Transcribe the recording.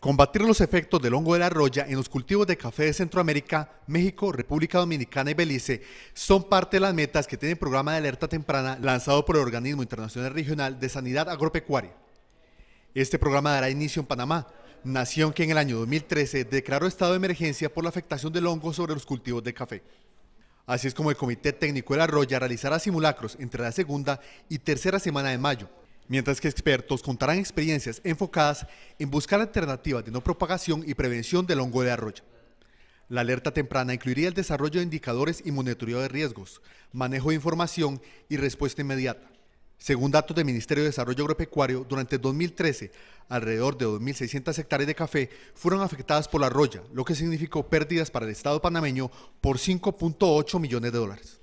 Combatir los efectos del hongo de la roya en los cultivos de café de Centroamérica, México, República Dominicana y Belice son parte de las metas que tiene el programa de alerta temprana lanzado por el Organismo Internacional Regional de Sanidad Agropecuaria. Este programa dará inicio en Panamá, nación que en el año 2013 declaró estado de emergencia por la afectación del hongo sobre los cultivos de café. Así es como el Comité Técnico de la Roya realizará simulacros entre la segunda y tercera semana de mayo mientras que expertos contarán experiencias enfocadas en buscar alternativas de no propagación y prevención del hongo de arroya. La alerta temprana incluiría el desarrollo de indicadores y monitoreo de riesgos, manejo de información y respuesta inmediata. Según datos del Ministerio de Desarrollo Agropecuario, durante 2013, alrededor de 2.600 hectáreas de café fueron afectadas por la arroya, lo que significó pérdidas para el Estado panameño por 5.8 millones de dólares.